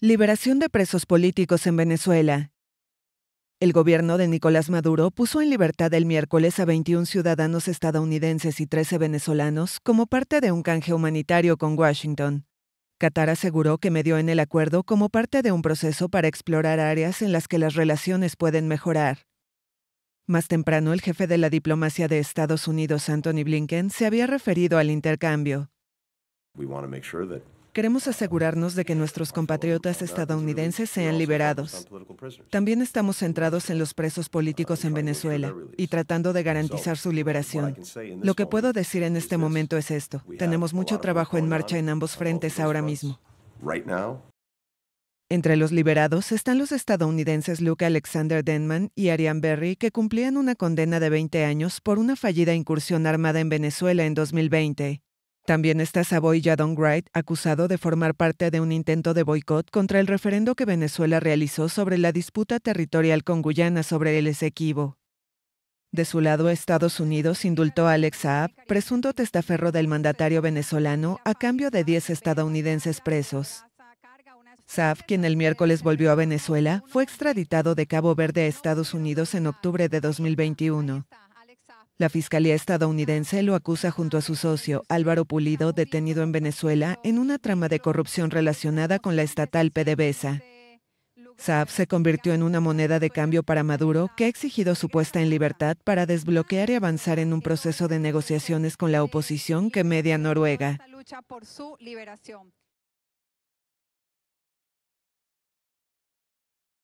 Liberación de presos políticos en Venezuela. El gobierno de Nicolás Maduro puso en libertad el miércoles a 21 ciudadanos estadounidenses y 13 venezolanos como parte de un canje humanitario con Washington. Qatar aseguró que medió en el acuerdo como parte de un proceso para explorar áreas en las que las relaciones pueden mejorar. Más temprano, el jefe de la diplomacia de Estados Unidos, Anthony Blinken, se había referido al intercambio. Queremos asegurarnos de que nuestros compatriotas estadounidenses sean liberados. También estamos centrados en los presos políticos en Venezuela y tratando de garantizar su liberación. Lo que puedo decir en este momento es esto. Tenemos mucho trabajo en marcha en ambos frentes ahora mismo. Entre los liberados están los estadounidenses Luke Alexander Denman y Ariane Berry, que cumplían una condena de 20 años por una fallida incursión armada en Venezuela en 2020. También está Savoy Jadon Wright, acusado de formar parte de un intento de boicot contra el referendo que Venezuela realizó sobre la disputa territorial con Guyana sobre el Esequibo. De su lado, Estados Unidos indultó a Alex Saab, presunto testaferro del mandatario venezolano, a cambio de 10 estadounidenses presos. Saab, quien el miércoles volvió a Venezuela, fue extraditado de Cabo Verde a Estados Unidos en octubre de 2021. La Fiscalía estadounidense lo acusa junto a su socio, Álvaro Pulido, detenido en Venezuela, en una trama de corrupción relacionada con la estatal PDVSA. Saab se convirtió en una moneda de cambio para Maduro, que ha exigido su puesta en libertad para desbloquear y avanzar en un proceso de negociaciones con la oposición que media Noruega.